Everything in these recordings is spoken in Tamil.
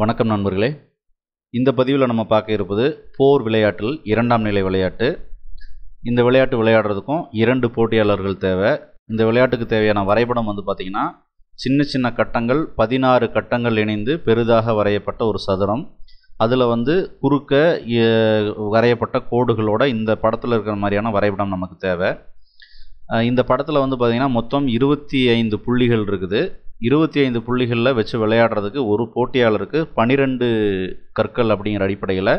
வணக்கம் நண்பர்களே இந்த பதிவில் நம்ம பார்க்க இருப்பது போர் விளையாட்டில் இரண்டாம் நிலை விளையாட்டு இந்த விளையாட்டு விளையாடுறதுக்கும் இரண்டு போட்டியாளர்கள் தேவை இந்த விளையாட்டுக்கு தேவையான வரைபடம் வந்து பார்த்திங்கன்னா சின்ன சின்ன கட்டங்கள் பதினாறு கட்டங்கள் இணைந்து பெரிதாக வரையப்பட்ட ஒரு சதுரம் அதில் வந்து குறுக்க வரையப்பட்ட கோடுகளோட இந்த படத்தில் இருக்கிற மாதிரியான வரைபடம் நமக்கு தேவை இந்த படத்தில் வந்து பார்த்திங்கன்னா மொத்தம் இருபத்தி ஐந்து புள்ளிகள் இருக்குது இருபத்தி ஐந்து புள்ளிகளில் வச்சு விளையாடுறதுக்கு ஒரு போட்டியாளருக்கு பனிரெண்டு கற்கள் அப்படிங்கிற அடிப்படையில்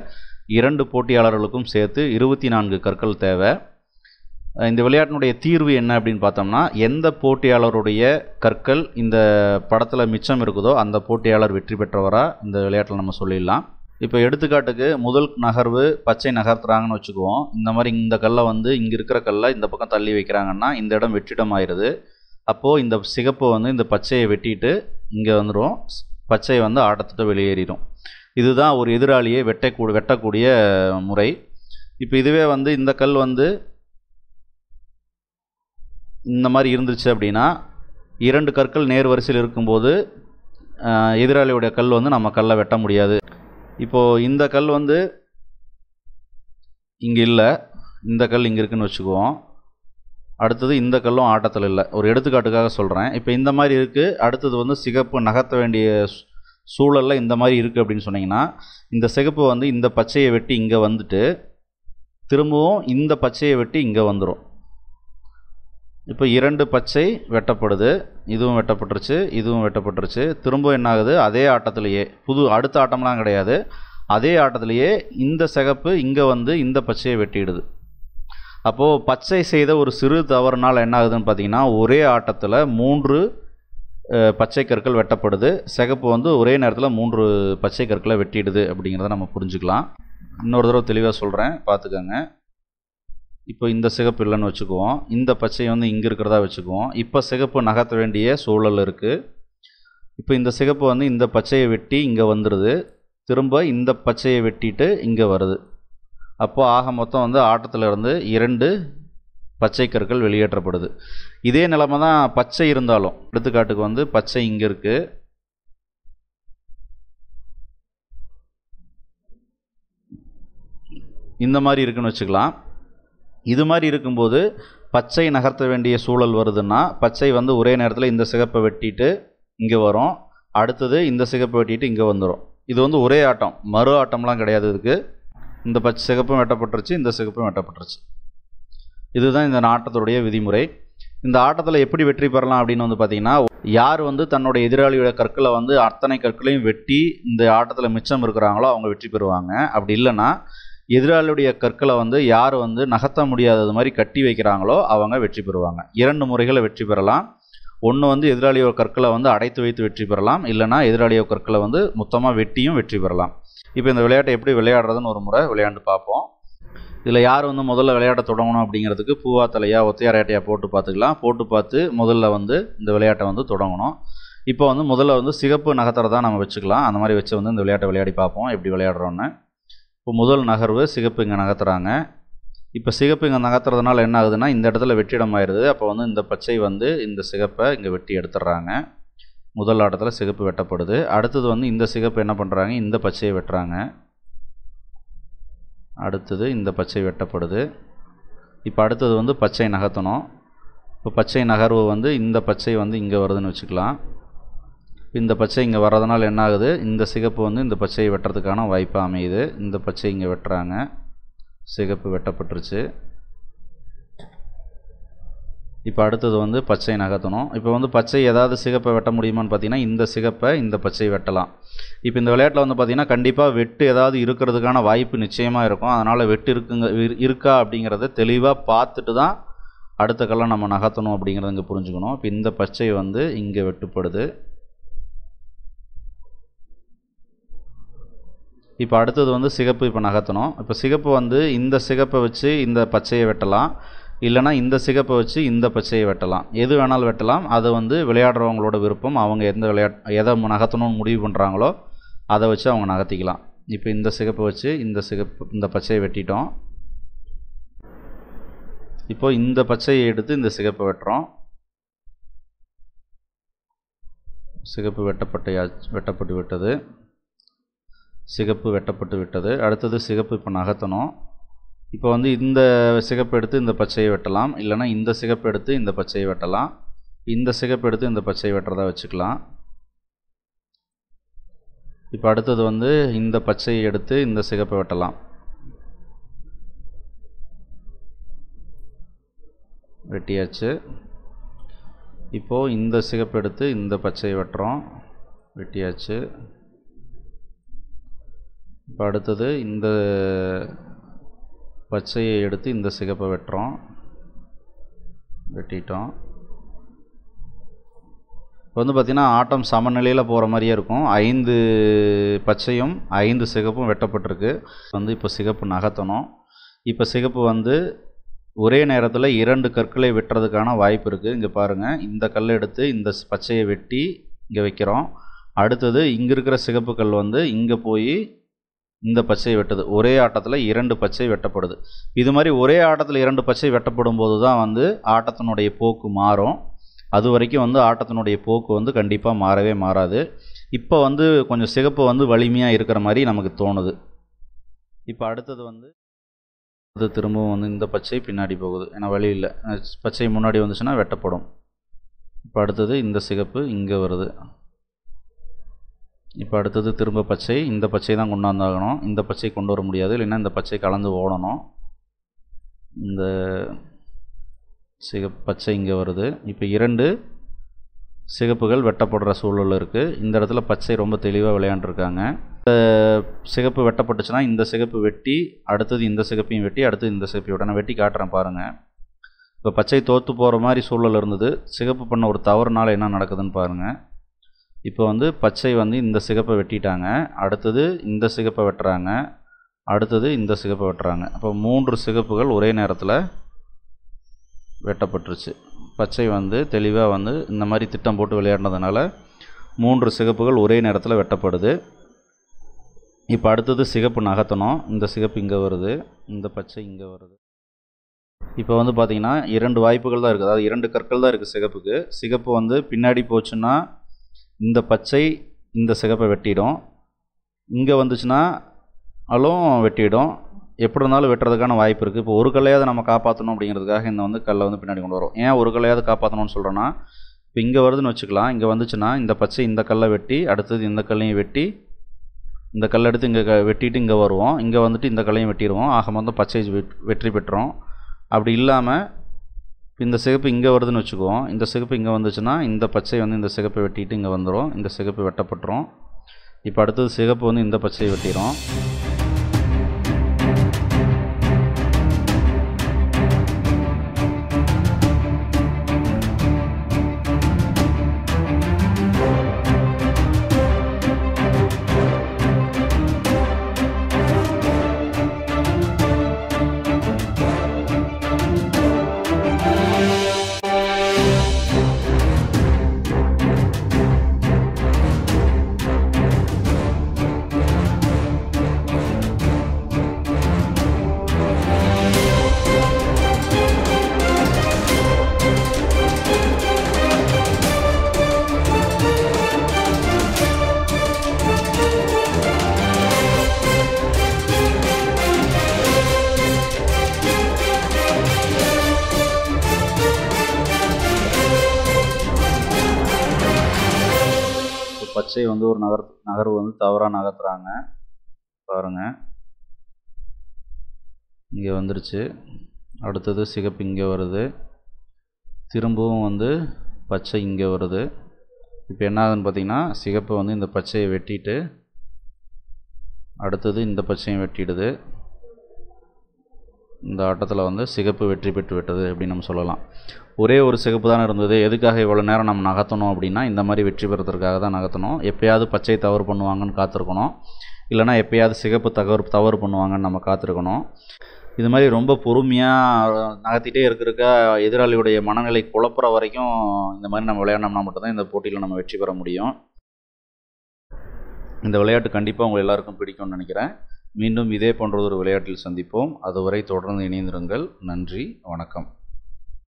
இரண்டு போட்டியாளர்களுக்கும் சேர்த்து இருபத்தி நான்கு கற்கள் தேவை இந்த விளையாட்டினுடைய தீர்வு என்ன அப்படின்னு பார்த்தோம்னா எந்த போட்டியாளருடைய கற்கள் இந்த படத்தில் மிச்சம் இருக்குதோ அந்த போட்டியாளர் வெற்றி பெற்றவராக இந்த விளையாட்டில் நம்ம சொல்லிடலாம் இப்போ எடுத்துக்காட்டுக்கு முதல் நகர்வு பச்சை நகர்த்துறாங்கன்னு வச்சுக்குவோம் இந்த மாதிரி இந்த கல்லை வந்து இங்கே இருக்கிற கல்லை இந்த பக்கம் தள்ளி வைக்கிறாங்கன்னா இந்த இடம் வெற்றிடம் ஆயிடுது அப்போது இந்த சிகப்பு வந்து இந்த பச்சையை வெட்டிட்டு இங்கே வந்துடும் பச்சை வந்து ஆட்டத்திட்ட வெளியேறிடும் இதுதான் ஒரு எதிராளியை வெட்டக்கூ வெட்டக்கூடிய முறை இப்போ இதுவே வந்து இந்த கல் வந்து இந்த மாதிரி இருந்துச்சு அப்படின்னா இரண்டு கற்கள் நேர் வரிசையில் இருக்கும்போது எதிராளியுடைய கல் வந்து நம்ம கல்லை வெட்ட முடியாது இப்போது இந்த கல் வந்து இங்கே இல்லை இந்த கல் இங்கே இருக்குதுன்னு வச்சுக்குவோம் அடுத்தது இந்த கல்லும் ஆட்டத்தில் இல்லை ஒரு எடுத்துக்காட்டுக்காக சொல்கிறேன் இப்போ இந்த மாதிரி இருக்குது அடுத்தது வந்து சிகப்பு நகர்த்த வேண்டிய சூழலில் இந்த மாதிரி இருக்குது அப்படின்னு சொன்னிங்கன்னா இந்த சிகப்பு வந்து இந்த பச்சையை வெட்டி இங்கே வந்துட்டு திரும்பவும் இந்த பச்சையை வெட்டி இங்கே வந்துடும் இப்போ இரண்டு பச்சை வெட்டப்படுது இதுவும் வெட்டப்பட்டுருச்சு இதுவும் வெட்டப்பட்டுருச்சு திரும்பவும் என்ன ஆகுது அதே ஆட்டத்திலேயே புது அடுத்த ஆட்டம்லாம் கிடையாது அதே ஆட்டத்திலேயே இந்த சிகப்பு இங்கே வந்து இந்த பச்சையை வெட்டிடுது அப்போது பச்சை செய்த ஒரு சிறு தவறுனால் என்ன ஆகுதுன்னு பார்த்தீங்கன்னா ஒரே ஆட்டத்தில் மூன்று பச்சை கற்கள் வெட்டப்படுது சிகப்பு வந்து ஒரே நேரத்தில் மூன்று பச்சை கற்களை வெட்டிடுது அப்படிங்கிறத நம்ம புரிஞ்சுக்கலாம் இன்னொரு தடவை தெளிவாக சொல்கிறேன் பார்த்துக்கோங்க இப்போ இந்த சிகப்பு இல்லைன்னு வச்சுக்குவோம் இந்த பச்சை வந்து இங்கே இருக்கிறதா வச்சுக்குவோம் இப்போ சிகப்பு நகர்த்த வேண்டிய சூழல் இருக்குது இப்போ இந்த சிகப்பு வந்து இந்த பச்சையை வெட்டி இங்கே வந்துடுது திரும்ப இந்த பச்சையை வெட்டிட்டு இங்கே வருது அப்போது ஆக மொத்தம் வந்து ஆட்டத்தில் இருந்து இரண்டு பச்சை கற்கள் வெளியேற்றப்படுது இதே நிலமை தான் பச்சை இருந்தாலும் எடுத்துக்காட்டுக்கு வந்து பச்சை இங்கே இருக்குது இந்த மாதிரி இருக்குன்னு வச்சுக்கலாம் இது மாதிரி இருக்கும்போது பச்சை நகர்த்த வேண்டிய சூழல் வருதுன்னா பச்சை வந்து ஒரே நேரத்தில் இந்த சிகப்பை வெட்டிட்டு இங்கே வரும் அடுத்தது இந்த சிகப்பை வெட்டிட்டு இங்கே வந்துடும் இது வந்து ஒரே ஆட்டம் மறு ஆட்டம்லாம் கிடையாது இதுக்கு இந்த பச் சிகப்பும் வெட்டப்பட்டுருச்சு இந்த சிகப்பும் வெட்டப்பட்டுருச்சு இதுதான் இந்த ஆட்டத்துடைய விதிமுறை இந்த ஆட்டத்தில் எப்படி வெற்றி பெறலாம் அப்படின்னு வந்து பார்த்தீங்கன்னா யார் வந்து தன்னுடைய எதிராளியோட கற்களை வந்து அத்தனை கற்களையும் வெட்டி இந்த ஆட்டத்தில் மிச்சம் இருக்கிறாங்களோ அவங்க வெற்றி பெறுவாங்க அப்படி இல்லைன்னா எதிராளியுடைய கற்களை வந்து யார் வந்து நகர்த்த முடியாதது மாதிரி கட்டி வைக்கிறாங்களோ அவங்க வெற்றி பெறுவாங்க இரண்டு முறைகளை வெற்றி பெறலாம் ஒன்று வந்து எதிராளியோட கற்களை வந்து அடைத்து வைத்து வெற்றி பெறலாம் இல்லைனா எதிராளியோட கற்களை வந்து மொத்தமாக வெட்டியும் வெற்றி பெறலாம் இப்போ இந்த விளையாட்டை எப்படி விளையாடுறதுன்னு ஒரு முறை விளையாண்டு பார்ப்போம் இதில் யார் வந்து முதல்ல விளையாட தொடங்கணும் அப்படிங்கிறதுக்கு பூவா தலையா ஒத்தையாரேட்டையாக போட்டு பார்த்துக்கலாம் போட்டு பார்த்து முதல்ல வந்து இந்த விளையாட்டை வந்து தொடங்கணும் இப்போ வந்து முதல்ல வந்து சிகப்பு நகத்தரை தான் நம்ம வச்சுக்கலாம் அந்த மாதிரி வச்சு வந்து இந்த விளையாட்டை விளையாடி பார்ப்போம் எப்படி விளையாடுறோன்னு இப்போ முதல் நகர்வு சிகப்பு இங்கே நகர்த்துறாங்க இப்போ சிகப்பு இங்கே நகர்த்துறதுனால என்ன ஆகுதுன்னா இந்த இடத்துல வெற்றிடம் ஆயிடுது அப்போ வந்து இந்த பச்சை வந்து இந்த சிகப்பை இங்கே வெட்டி எடுத்துடுறாங்க முதல் ஆட்டத்தில் சிகப்பு வெட்டப்படுது அடுத்தது வந்து இந்த சிகப்பு என்ன பண்ணுறாங்க இந்த பச்சையை வெட்டுறாங்க அடுத்தது இந்த பச்சை வெட்டப்படுது இப்போ அடுத்தது வந்து பச்சை நகர்த்தணும் இப்போ பச்சை நகர்வு வந்து இந்த பச்சை வந்து இங்கே வருதுன்னு வச்சுக்கலாம் இந்த பச்சை இங்கே வர்றதுனால என்ன ஆகுது இந்த சிகப்பு வந்து இந்த பச்சையை வெட்டுறதுக்கான வாய்ப்பு அமையுது இந்த பச்சை இங்கே வெட்டுறாங்க சிகப்பு வெட்டப்பட்டுருச்சு இப்போ அடுத்தது வந்து பச்சை நகர்த்தணும் இப்போ வந்து பச்சை ஏதாவது சிகப்பை வெட்ட முடியுமான்னு பார்த்தீங்கன்னா இந்த சிகப்பை இந்த பச்சை வெட்டலாம் இப்போ இந்த விளையாட்டில் வந்து பார்த்தீங்கன்னா கண்டிப்பாக வெட்டு ஏதாவது இருக்கிறதுக்கான வாய்ப்பு நிச்சயமாக இருக்கும் அதனால் வெட்டு இருக்குங்க இருக்கா அப்படிங்கிறத தெளிவாக பார்த்துட்டு தான் அடுத்த கல்லாம் நம்ம நகர்த்தணும் அப்படிங்கிறத இங்கே புரிஞ்சுக்கணும் இப்போ இந்த பச்சை வந்து இங்கே வெட்டுப்படுது இப்போ அடுத்தது வந்து சிகப்பு இப்போ நகர்த்தணும் இப்போ சிகப்பு வந்து இந்த சிகப்பை வச்சு இந்த பச்சையை வெட்டலாம் இல்லைனா இந்த சிகப்பை வச்சு இந்த பச்சையை வெட்டலாம் எது வேணாலும் வெட்டலாம் அது வந்து விளையாடுறவங்களோட விருப்பம் அவங்க எந்த விளையாட் எதை நகர்த்தணும்னு முடிவு பண்ணுறாங்களோ அதை வச்சு அவங்க நகர்த்திக்கலாம் இப்போ இந்த சிகப்பை வச்சு இந்த சிகப்பு இந்த பச்சையை வெட்டிட்டோம் இப்போ இந்த பச்சையை எடுத்து இந்த சிகப்பை வெட்டுறோம் சிகப்பு வெட்டப்பட்டையா வெட்டப்பட்டு விட்டது சிகப்பு வெட்டப்பட்டு விட்டது அடுத்தது சிகப்பு இப்போ நகர்த்தணும் இப்போ வந்து இந்த சிகப்பு எடுத்து இந்த பச்சையை வெட்டலாம் இல்லைனா இந்த சிகப்பு எடுத்து இந்த பச்சையை வெட்டலாம் இந்த சிகப்பு எடுத்து இந்த பச்சையை வெட்டுறதா வச்சுக்கலாம் இப்போ அடுத்தது வந்து இந்த பச்சையை எடுத்து இந்த சிகப்பை வெட்டலாம் வெட்டியாச்சு இப்போது இந்த சிகப்பு எடுத்து இந்த பச்சையை வெட்டுறோம் வெட்டியாச்சு இப்போ அடுத்தது இந்த பச்சையை எடுத்து இந்த சிகப்பை வெட்டுறோம் வெட்டிட்டோம் இப்போ வந்து பார்த்திங்கன்னா ஆட்டம் சமநிலையில் போகிற மாதிரியே இருக்கும் ஐந்து பச்சையும் ஐந்து சிகப்பும் வெட்டப்பட்டிருக்கு வந்து இப்போ சிகப்பு நகர்த்தணும் இப்போ சிகப்பு வந்து ஒரே நேரத்தில் இரண்டு கற்களை வெட்டுறதுக்கான வாய்ப்பு இருக்குது இங்கே பாருங்கள் இந்த கல் எடுத்து இந்த பச்சையை வெட்டி இங்கே வைக்கிறோம் அடுத்தது இங்கே இருக்கிற சிகப்பு கல் வந்து இங்கே போய் இந்த பச்சை வெட்டுது ஒரே ஆட்டத்தில் இரண்டு பச்சை வெட்டப்படுது இது மாதிரி ஒரே ஆட்டத்தில் இரண்டு பச்சை வெட்டப்படும் போது தான் வந்து ஆட்டத்தினுடைய போக்கு மாறும் அது வரைக்கும் வந்து ஆட்டத்தினுடைய போக்கு வந்து கண்டிப்பாக மாறவே மாறாது இப்போ வந்து கொஞ்சம் சிகப்பு வந்து வலிமையாக இருக்கிற மாதிரி நமக்கு தோணுது இப்போ அடுத்தது வந்து அது திரும்பவும் வந்து இந்த பச்சை பின்னாடி போகுது ஏன்னா வழி இல்லை பச்சை முன்னாடி வந்துச்சுன்னா வெட்டப்படும் இப்போ அடுத்தது இந்த சிகப்பு இங்கே வருது இப்போ அடுத்தது திரும்ப பச்சை இந்த பச்சை தான் கொண்டாந்தாகணும் இந்த பச்சை கொண்டு வர முடியாது இல்லைன்னா இந்த பச்சை கலந்து ஓடணும் இந்த சிகப்பு பச்சை இங்கே வருது இப்போ இரண்டு சிகப்புகள் வெட்டப்படுற சூழல் இருக்குது இந்த இடத்துல பச்சை ரொம்ப தெளிவாக விளையாண்டுருக்காங்க இந்த சிகப்பு வெட்டப்பட்டுச்சுன்னா இந்த சிகப்பு வெட்டி அடுத்தது இந்த சிகப்பையும் வெட்டி அடுத்தது இந்த சிகப்பையும் வெட்டி நான் வெட்டி காட்டுறேன் பாருங்கள் இப்போ பச்சை தோற்று போகிற மாதிரி சூழல் இருந்தது சிகப்பு பண்ண ஒரு தவறுனால என்ன நடக்குதுன்னு பாருங்கள் இப்போ வந்து பச்சை வந்து இந்த சிகப்பை வெட்டிட்டாங்க அடுத்தது இந்த சிகப்பை வெட்டுறாங்க அடுத்தது இந்த சிகப்பை வெட்டுறாங்க அப்போ மூன்று சிகப்புகள் ஒரே நேரத்தில் வெட்டப்பட்டுருச்சு பச்சை வந்து தெளிவாக வந்து இந்த மாதிரி திட்டம் போட்டு விளையாடினதுனால மூன்று சிகப்புகள் ஒரே நேரத்தில் வெட்டப்படுது இப்போ அடுத்தது சிகப்பு நகர்த்தணும் இந்த சிகப்பு இங்கே வருது இந்த பச்சை இங்கே வருது இப்போ வந்து பார்த்திங்கன்னா இரண்டு வாய்ப்புகள் தான் இருக்குது அதாவது இரண்டு கற்கள் தான் இருக்குது சிகப்புக்கு சிகப்பு வந்து பின்னாடி போச்சுன்னா இந்த பச்சை இந்த சிகப்பை வெட்டிடும் இங்கே வந்துச்சுன்னா அலும் வெட்டிடும் எப்படி இருந்தாலும் வெட்டுறதுக்கான வாய்ப்பு இருக்குது இப்போ ஒரு கல்லையாவது நம்ம காப்பாற்றணும் அப்படிங்கிறதுக்காக இந்த வந்து கல்லை வந்து பின்னாடி கொண்டு வரும் ஏன் ஒரு கல்லையாவது காப்பாற்றணும்னு சொல்கிறேன்னா இப்போ இங்கே வருதுன்னு வச்சுக்கலாம் இங்கே வந்துச்சுன்னா இந்த பச்சை இந்த கல்லை வெட்டி அடுத்தது இந்த கல்லையும் வெட்டி இந்த கல் எடுத்து இங்கே வெட்டிட்டு இங்கே வருவோம் இங்கே வந்துட்டு இந்த கல்லையும் வெட்டிடுவோம் ஆக மொத்தம் பச்சை வெற்றி பெற்றோம் அப்படி இல்லாமல் இந்த சிகப்பு இங்கே வருதுன்னு வச்சுக்குவோம் இந்த சிகப்பு இங்கே வந்துச்சுன்னா இந்த பச்சை வந்து இந்த சிகப்பை வெட்டிட்டு இங்கே வந்துடும் இந்த சிகப்பு வெட்டப்பட்டுரும் இப்போ அடுத்தது சிகப்பு வந்து இந்த பச்சையை வெட்டிடும் பச்சை வந்து ஒரு நகர் நகர்வு வந்து தவறாக நகர்த்துறாங்க பாருங்கள் இங்கே வந்துருச்சு அடுத்தது சிகப்பு இங்கே வருது திரும்பவும் வந்து பச்சை இங்கே வருது இப்போ என்ன ஆகுதுன்னு பார்த்தீங்கன்னா சிகப்பை வந்து இந்த பச்சையை வெட்டிட்டு அடுத்தது இந்த பச்சையும் வெட்டிடுது இந்த ஆட்டத்தில் வந்து சிகப்பு வெற்றி பெற்று விட்டது அப்படின்னு நம்ம சொல்லலாம் ஒரே ஒரு சிகப்பு தான் இருந்தது எதுக்காக இவ்வளோ நேரம் நம்ம நகர்த்தணும் அப்படின்னா இந்த மாதிரி வெற்றி பெறுறதுக்காக தான் நகர்த்தணும் எப்போயாவது பச்சை தவறு பண்ணுவாங்கன்னு காத்திருக்கணும் இல்லைனா எப்போயாவது சிகப்பு தகவல் தவறு பண்ணுவாங்கன்னு நம்ம காத்திருக்கணும் இது மாதிரி ரொம்ப பொறுமையாக நகர்த்திட்டே இருக்கிறக்க எதிராளியுடைய மனநிலை குழப்புற வரைக்கும் இந்த மாதிரி நம்ம விளையாண்டோம்னா மட்டும்தான் இந்த போட்டியில் நம்ம வெற்றி பெற முடியும் இந்த விளையாட்டு கண்டிப்பாக உங்கள் எல்லாருக்கும் பிடிக்கும்னு நினைக்கிறேன் மீண்டும் இதே போன்ற ஒரு விளையாட்டில் சந்திப்போம் அதுவரை தொடர்ந்து இணைந்திருங்கள் நன்றி வணக்கம்